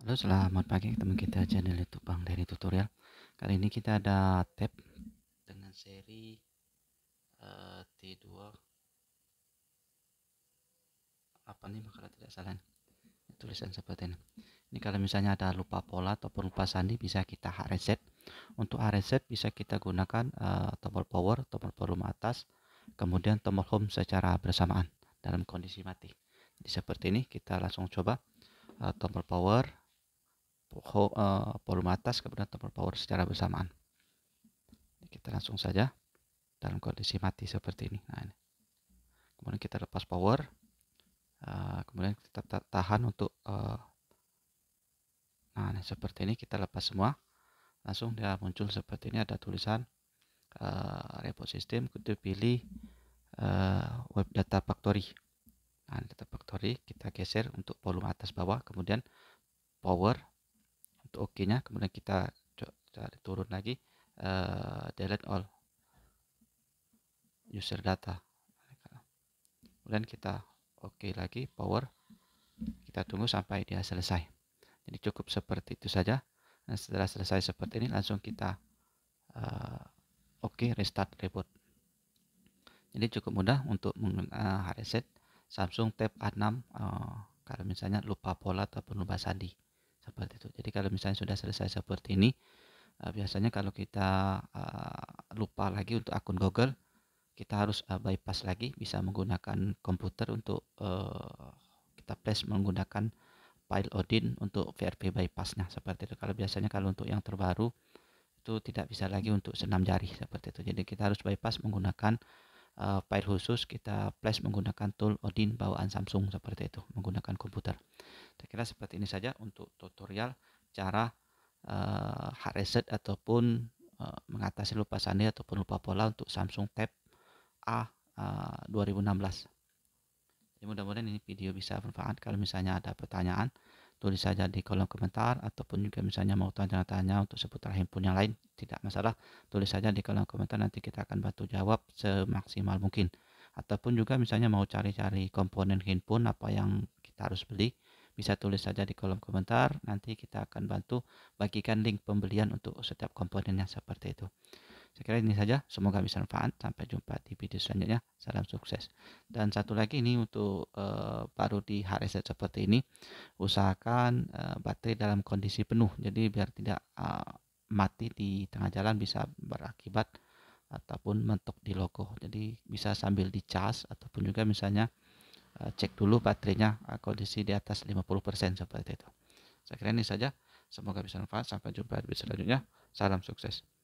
Halo selamat pagi teman kita channel youtube Bang dari tutorial kali ini kita ada tab dengan seri uh, eh, T2 apa nih kalau tidak salah ini tulisan seperti ini ini kalau misalnya ada lupa pola ataupun lupa sandi bisa kita hak reset untuk hak reset bisa kita gunakan uh, tombol power tombol volume atas kemudian tombol home secara bersamaan dalam kondisi mati jadi seperti ini kita langsung coba uh, tombol power volume eh, atas kemudian tombol power secara bersamaan. Kita langsung saja dalam kondisi mati seperti ini. Nah, ini. Kemudian kita lepas power, uh, kemudian kita tahan untuk uh, nah ini, seperti ini kita lepas semua, langsung dia muncul seperti ini ada tulisan uh, repo system, kita pilih uh, web data factory. Nah, data factory kita geser untuk volume atas bawah, kemudian power untuk oke OK nya kemudian kita cari turun lagi uh, delete all user data kemudian kita oke lagi power kita tunggu sampai dia selesai jadi cukup seperti itu saja nah, setelah selesai seperti ini langsung kita uh, oke restart reboot jadi cukup mudah untuk menggunakan eh, Samsung Tab A6 uh, kalau misalnya lupa pola ataupun lupa sandi seperti itu. Jadi kalau misalnya sudah selesai seperti ini, uh, biasanya kalau kita uh, lupa lagi untuk akun Google, kita harus uh, bypass lagi bisa menggunakan komputer untuk uh, kita flash menggunakan file Odin untuk VRP bypassnya seperti itu. Kalau biasanya kalau untuk yang terbaru itu tidak bisa lagi untuk senam jari seperti itu. Jadi kita harus bypass menggunakan uh, file khusus kita flash menggunakan tool Odin bawaan Samsung seperti itu menggunakan komputer saya kira seperti ini saja untuk tutorial cara uh, hard reset ataupun uh, mengatasi lupa sandi ataupun lupa pola untuk Samsung Tab A uh, 2016 mudah-mudahan ini video bisa bermanfaat kalau misalnya ada pertanyaan tulis saja di kolom komentar ataupun juga misalnya mau tanya-tanya untuk seputar handphone yang lain tidak masalah tulis saja di kolom komentar nanti kita akan bantu jawab semaksimal mungkin ataupun juga misalnya mau cari-cari komponen handphone apa yang kita harus beli bisa tulis saja di kolom komentar nanti kita akan bantu bagikan link pembelian untuk setiap komponennya seperti itu saya kira ini saja, semoga bisa bermanfaat. Sampai jumpa di video selanjutnya. Salam sukses. Dan satu lagi ini untuk uh, baru di hari seperti ini, usahakan uh, baterai dalam kondisi penuh. Jadi biar tidak uh, mati di tengah jalan bisa berakibat ataupun mentok di logo. Jadi bisa sambil di charge ataupun juga misalnya cek dulu baterainya kondisi di atas 50% seperti itu. Saya kira ini saja. Semoga bisa bermanfaat. Sampai jumpa di video selanjutnya. Salam sukses.